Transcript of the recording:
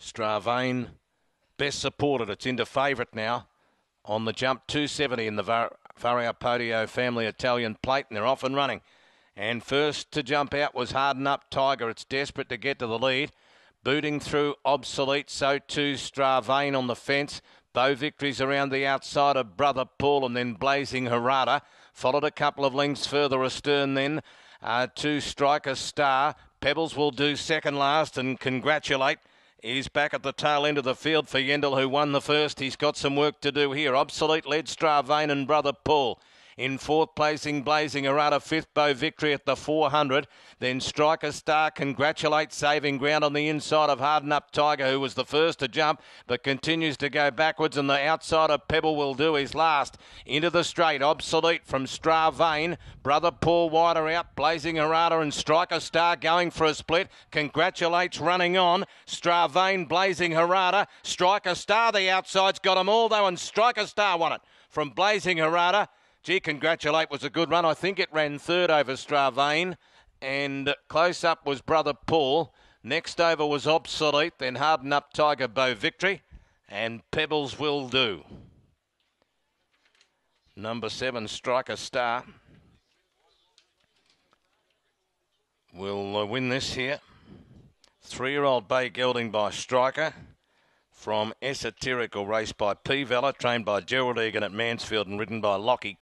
Stravain, best supported. It's into favourite now on the jump 270 in the Var- Variapodio family Italian plate, and they're off and running. And first to jump out was Harden Up Tiger. It's desperate to get to the lead. Booting through obsolete, so too Stravain on the fence. Bow victories around the outside of Brother Paul and then Blazing Harada. Followed a couple of lengths further astern then. Uh, to Striker Star. Pebbles will do second last and congratulate He's back at the tail end of the field for Yendel, who won the first. He's got some work to do here. Obsolete led Stravain and brother Paul. In fourth placing, Blazing Arata. Fifth, Bow Victory at the 400. Then Striker Star congratulates Saving Ground on the inside of Harden Up Tiger, who was the first to jump, but continues to go backwards. And the outside of Pebble will do his last. Into the straight, Obsolete from Stravane. Brother Paul Wider out. Blazing Arata and Striker Star going for a split. Congratulates running on. Stravane, Blazing Harada. Striker Star, the outside's got them all though, and Striker Star won it from Blazing Harada. Gee, congratulate was a good run. I think it ran third over Stravane, and close up was Brother Paul. Next over was Obsolete, then Harden Up Tiger Bow Victory, and Pebbles Will Do. Number seven, Striker Star. Will uh, win this here. Three year old Bay Gelding by Striker. From Esoterical, race by P Vella, trained by Gerald Egan at Mansfield and ridden by Lockie